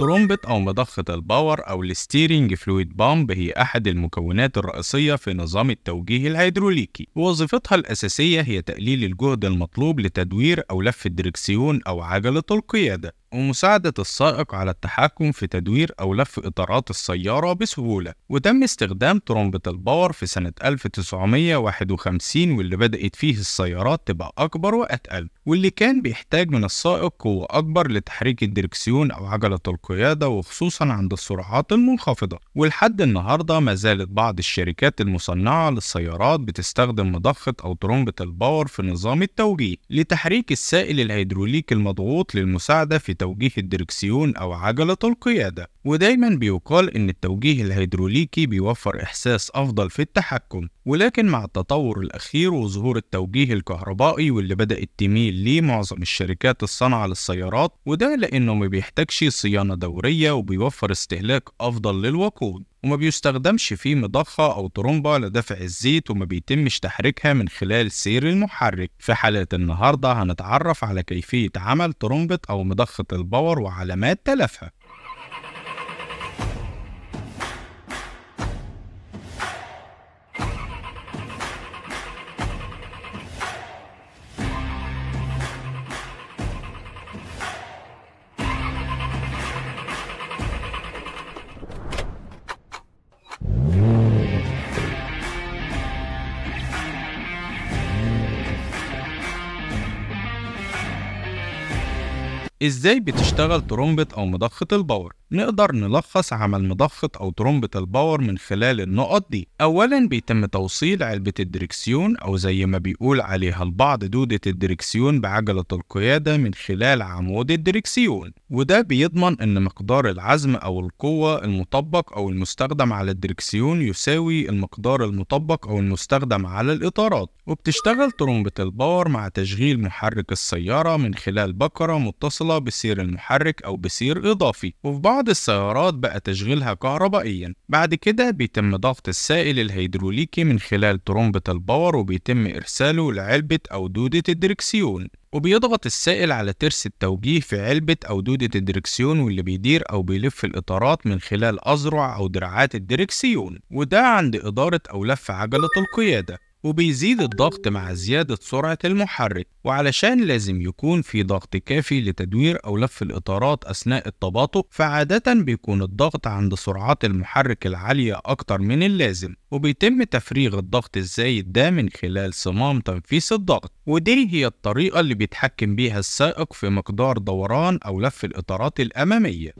ترومبة أو مضخة الباور أو الستيرنج فلويد بامب هي أحد المكونات الرئيسية في نظام التوجيه الهيدروليكي ووظيفتها الأساسية هي تقليل الجهد المطلوب لتدوير أو لف الدركسيون أو عجلة القيادة ومساعدة السائق على التحكم في تدوير أو لف إطارات السيارة بسهولة وتم استخدام ترومبة الباور في سنة 1951 واللي بدأت فيه السيارات تبقى أكبر وأتقل واللي كان بيحتاج من السائق قوة أكبر لتحريك الدركسيون أو عجلة القيادة القيادة وخصوصا عند السرعات المنخفضة ولحد النهاردة ما زالت بعض الشركات المصنعة للسيارات بتستخدم مضخة أو ترمبة الباور في نظام التوجيه لتحريك السائل الهيدروليك المضغوط للمساعدة في توجيه الدركسيون أو عجلة القيادة ودايما بيقال إن التوجيه الهيدروليكي بيوفر إحساس أفضل في التحكم ولكن مع التطور الأخير وظهور التوجيه الكهربائي واللي بدأت تميل ليه معظم الشركات الصنعة للسيارات وده لأنه ما بيحتاجش صيانة دورية وبيوفر استهلاك أفضل للوقود وما بيستخدمش فيه مضخة أو طرمبة لدفع الزيت وما بيتمش تحريكها من خلال سير المحرك في حلقة النهاردة هنتعرف على كيفية عمل طرمبة أو مضخة الباور وعلامات تلفها ازاي بتشتغل ترومبة او مضخة الباور نقدر نلخص عمل مضخة او ترومبة الباور من خلال النقط دي اولا بيتم توصيل علبة الدركسيون او زي ما بيقول عليها البعض دودة الدركسيون بعجلة القيادة من خلال عمود الدركسيون وده بيضمن ان مقدار العزم او القوة المطبق او المستخدم على الدركسيون يساوي المقدار المطبق او المستخدم على الاطارات وبتشتغل طرمبة الباور مع تشغيل محرك السيارة من خلال بكرة متصلة بسير المحرك او بسير اضافي وفي بعض السيارات بقى تشغيلها كهربائيا بعد كده بيتم ضغط السائل الهيدروليكي من خلال طرمبة الباور وبيتم ارساله لعلبة او دودة الدركسيون وبيضغط السائل على ترس التوجيه في علبة أو دودة الدركسيون واللي بيدير أو بيلف الإطارات من خلال أذرع أو دراعات الدركسيون وده عند إدارة أو لف عجلة القيادة وبيزيد الضغط مع زيادة سرعة المحرك وعلشان لازم يكون في ضغط كافي لتدوير أو لف الإطارات أثناء التباطؤ فعادة بيكون الضغط عند سرعات المحرك العالية أكتر من اللازم وبيتم تفريغ الضغط الزايد ده من خلال صمام تنفيس الضغط ودي هي الطريقة اللي بيتحكم بيها السائق في مقدار دوران أو لف الإطارات الأمامية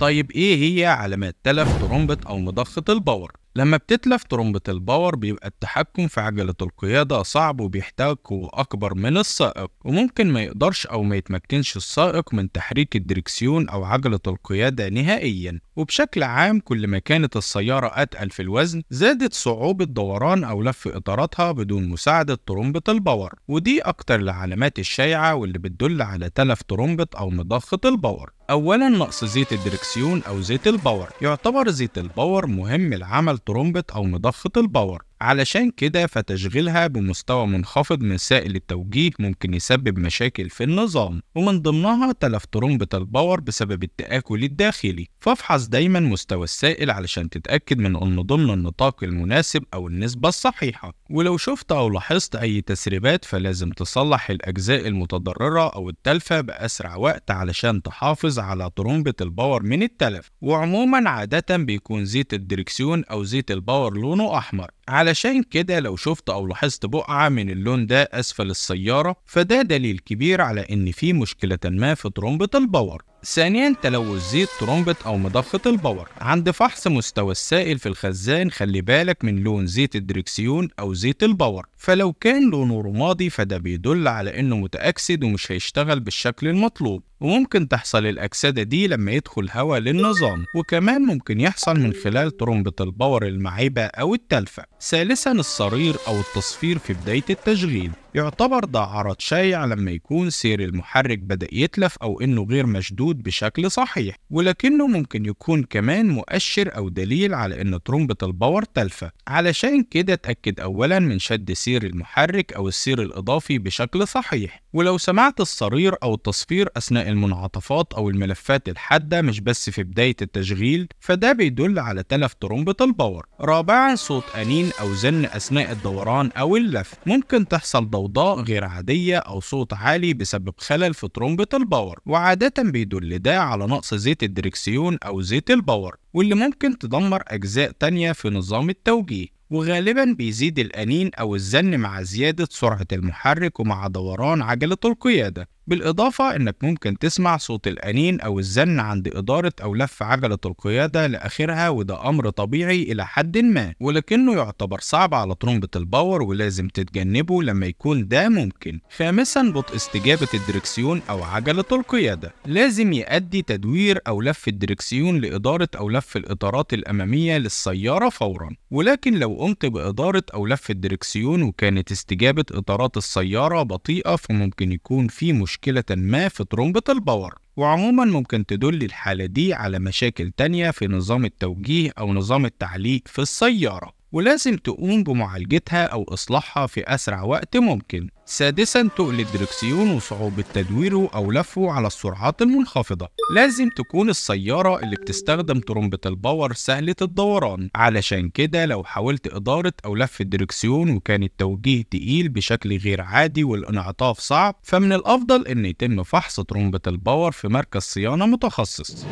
طيب إيه هي علامات تلف ترمبة أو مضخة الباور؟ لما بتتلف ترمبة الباور بيبقى التحكم في عجلة القيادة صعب وبيحتاج قوة أكبر من السائق وممكن ما يقدرش أو ما يتمكنش السائق من تحريك الدريكسيون أو عجلة القيادة نهائيا وبشكل عام كل ما كانت السيارة أتقل في الوزن زادت صعوبة دوران أو لف إطاراتها بدون مساعدة طرمبة الباور ودي أكتر العلامات الشائعة واللي بتدل على تلف طرمبة أو مضخة الباور اولا نقص زيت الدركسيون او زيت الباور يعتبر زيت الباور مهم لعمل طرمبة او مضخه الباور علشان كده فتشغيلها بمستوى منخفض من سائل التوجيه ممكن يسبب مشاكل في النظام ومن ضمنها تلف ترمبة الباور بسبب التآكل الداخلي فافحص دايما مستوى السائل علشان تتأكد من أنه ضمن النطاق المناسب أو النسبة الصحيحة ولو شفت أو لاحظت أي تسريبات فلازم تصلح الأجزاء المتضررة أو التلفة بأسرع وقت علشان تحافظ على ترمبة الباور من التلف وعموما عادة بيكون زيت الدركسيون أو زيت الباور لونه أحمر علشان كده لو شفت أو لاحظت بقعة من اللون ده أسفل السيارة فده دليل كبير على إن في مشكلة ما في ترمبة الباور ثانيا تلوث زيت ترمبة أو مضخة الباور عند فحص مستوى السائل في الخزان خلي بالك من لون زيت الدريكسيون أو زيت الباور فلو كان لونه رمادي فده بيدل على انه متأكسد ومش هيشتغل بالشكل المطلوب وممكن تحصل الأكسدة دي لما يدخل هواء للنظام وكمان ممكن يحصل من خلال ترمبة الباور المعيبة أو التلفة ثالثا الصرير أو التصفير في بداية التشغيل يعتبر ده عرض شائع لما يكون سير المحرك بدأ يتلف أو إنه غير مشدود بشكل صحيح ولكنه ممكن يكون كمان مؤشر أو دليل على إن ترمبة الباور تلفة علشان كده اتأكد أولا من شد سير السير المحرك أو السير الإضافي بشكل صحيح ولو سمعت الصرير أو التصفير أثناء المنعطفات أو الملفات الحادة مش بس في بداية التشغيل فده بيدل على تلف ترمبة الباور رابعا صوت أنين أو زن أثناء الدوران أو اللف ممكن تحصل ضوضاء غير عادية أو صوت عالي بسبب خلل في ترمبة الباور وعادة بيدل ده على نقص زيت الدريكسيون أو زيت الباور واللي ممكن تدمر أجزاء تانية في نظام التوجيه وغالبا بيزيد الأنين أو الزن مع زيادة سرعة المحرك ومع دوران عجلة القيادة بالإضافة إنك ممكن تسمع صوت الأنين أو الزن عند إدارة أو لف عجلة القيادة لآخرها وده أمر طبيعي إلى حد ما ولكنه يعتبر صعب على ترمبة الباور ولازم تتجنبه لما يكون ده ممكن خامسا بطء استجابة الدركسيون أو عجلة القيادة لازم يؤدي تدوير أو لف الدركسيون لإدارة أو لف الإطارات الأمامية للسيارة فورا ولكن لو قمت بإدارة أو لف الدركسيون وكانت استجابة إطارات السيارة بطيئة فممكن يكون في مشكلة مشكلة ما في ترومبة الباور وعموما ممكن تدل الحالة دي على مشاكل تانية في نظام التوجيه أو نظام التعليق في السيارة ولازم تقوم بمعالجتها أو إصلاحها في أسرع وقت ممكن. سادسا تقل الدركسيون وصعوبة تدويره أو لفه على السرعات المنخفضة لازم تكون السيارة اللي بتستخدم ترمبة الباور سهلة الدوران علشان كده لو حاولت إدارة أو لف الدركسيون وكان التوجيه تقيل بشكل غير عادي والانعطاف صعب فمن الأفضل إن يتم فحص ترمبة الباور في مركز صيانة متخصص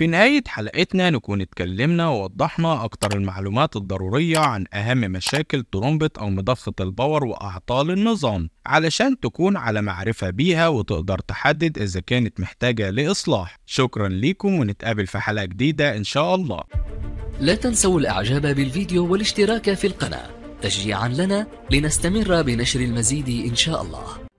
في نهاية حلقتنا نكون اتكلمنا ووضحنا أكتر المعلومات الضرورية عن أهم مشاكل ترومبة أو مضخة الباور وأعطال النظام علشان تكون على معرفة بيها وتقدر تحدد إذا كانت محتاجة لإصلاح شكرا ليكم ونتقابل في حلقة جديدة إن شاء الله لا تنسوا الإعجاب بالفيديو والاشتراك في القناة تشجيعا لنا لنستمر بنشر المزيد إن شاء الله